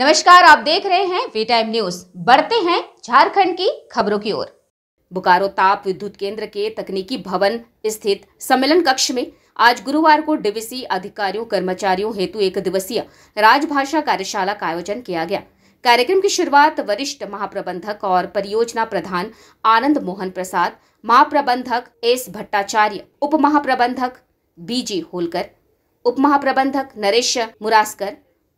नमस्कार आप देख रहे हैं वे टाइम न्यूज बढ़ते हैं झारखंड की खबरों की ओर बोकारो ताप विद्युत केंद्र के तकनीकी भवन स्थित सम्मेलन कक्ष में आज गुरुवार को डीवीसी अधिकारियों कर्मचारियों हेतु एक दिवसीय राजभाषा कार्यशाला का आयोजन किया गया कार्यक्रम की शुरुआत वरिष्ठ महाप्रबंधक और परियोजना प्रधान आनंद मोहन प्रसाद महाप्रबंधक एस भट्टाचार्य उप महाप्रबंधक बीजी होलकर उप महाप्रबंधक नरेश मुरासकर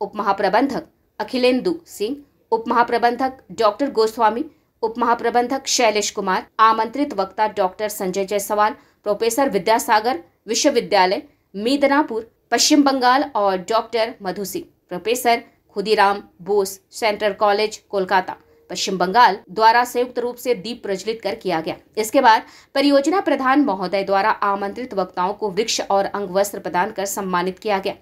उप महाप्रबंधक अखिलेंदु सिंह उप महाप्रबंधक डॉक्टर गोस्वामी उप महाप्रबंधक शैलेश कुमार आमंत्रित वक्ता डॉक्टर संजय जायसवाल प्रोफेसर विद्यासागर विश्वविद्यालय मीदनापुर पश्चिम बंगाल और doctor Madhu Singh professor Khudiram Bose central college Kolkata Paschim Bengal द्वारा संयुक्त रूप से दीप प्रज्वलित कर किया गया इसके बाद परियोजना प्रधान महोदय द्वारा आमंत्रित वक्ताओं को वृक्ष और अंग वस्त्र प्रदान कर सम्मानित किया गया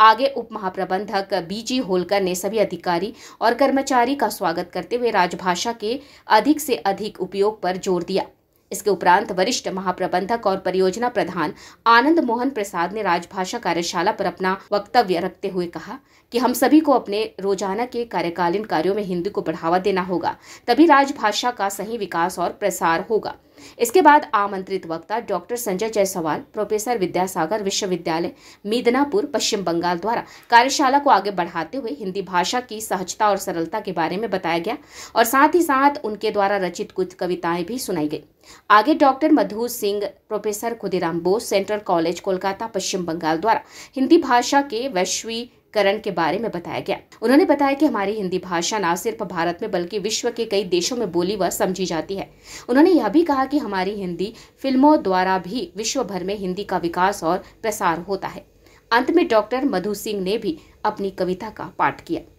आगे उप महाप्रबंधक बीजी होलकर ने सभी अधिकारी और कर्मचारी का स्वागत करते हुए राजभाषा के अधिक से अधिक उपयोग पर जोर दिया इसके उपरांत वरिष्ठ महाप्रबंधक और परियोजना प्रधान आनंद मोहन प्रसाद ने राजभाषा कार्यशाला पर अपना वक्तव्य रखते हुए कहा कि हम सभी को अपने रोजाना के कार्यकालीन कार्यों में हिंदी को बढ़ावा देना होगा तभी राजभाषा का सही विकास और प्रसार होगा इसके बाद आमंत्रित वक्ता डॉक्टर संजय जायसवाल प्रोफेसर विद्यासागर विश्वविद्यालय मीदनापुर पश्चिम बंगाल द्वारा कार्यशाला को आगे बढ़ाते हुए हिंदी भाषा की सहजता और सरलता के बारे में बताया गया और साथ ही साथ उनके द्वारा रचित कुछ कविताएं भी सुनाई गई आगे doctor Madhu Singh professor Khudiram Bose central college Kolkata Paschim Bengal द्वारा हिंदी भाषा के वैश्विक करण के बारे में बताया गया उन्होंने बताया कि हमारी हिंदी भाषा न सिर्फ भारत में बल्कि विश्व के कई देशों में बोली व समझी जाती है उन्होंने यह भी कहा कि हमारी हिंदी फिल्मों द्वारा भी विश्व भर में हिंदी का विकास और प्रसार होता है अंत में डॉक्टर मधु सिंह ने भी अपनी कविता का पाठ किया